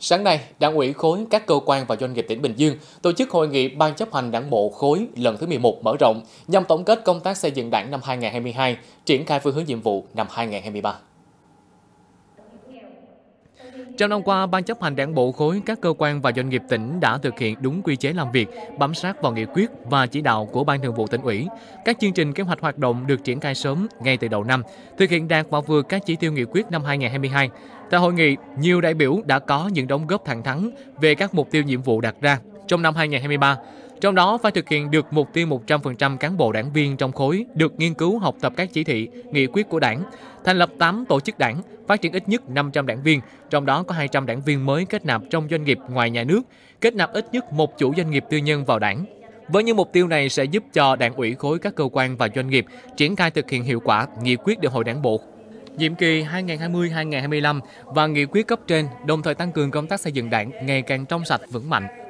Sáng nay, Đảng ủy khối các cơ quan và doanh nghiệp tỉnh Bình Dương tổ chức hội nghị Ban chấp hành Đảng bộ khối lần thứ 11 mở rộng nhằm tổng kết công tác xây dựng Đảng năm 2022, triển khai phương hướng nhiệm vụ năm 2023. Trong năm qua, Ban chấp hành đảng bộ khối các cơ quan và doanh nghiệp tỉnh đã thực hiện đúng quy chế làm việc, bám sát vào nghị quyết và chỉ đạo của Ban thường vụ tỉnh ủy. Các chương trình kế hoạch hoạt động được triển khai sớm ngay từ đầu năm, thực hiện đạt và vượt các chỉ tiêu nghị quyết năm 2022. Tại hội nghị, nhiều đại biểu đã có những đóng góp thẳng thắn về các mục tiêu nhiệm vụ đặt ra trong năm 2023 trong đó phải thực hiện được mục tiêu 100% cán bộ đảng viên trong khối được nghiên cứu học tập các chỉ thị, nghị quyết của đảng, thành lập 8 tổ chức đảng, phát triển ít nhất 500 đảng viên, trong đó có 200 đảng viên mới kết nạp trong doanh nghiệp ngoài nhà nước, kết nạp ít nhất một chủ doanh nghiệp tư nhân vào đảng. Với những mục tiêu này sẽ giúp cho đảng ủy khối các cơ quan và doanh nghiệp triển khai thực hiện hiệu quả nghị quyết đại hội đảng bộ nhiệm kỳ 2020-2025 và nghị quyết cấp trên, đồng thời tăng cường công tác xây dựng đảng ngày càng trong sạch vững mạnh,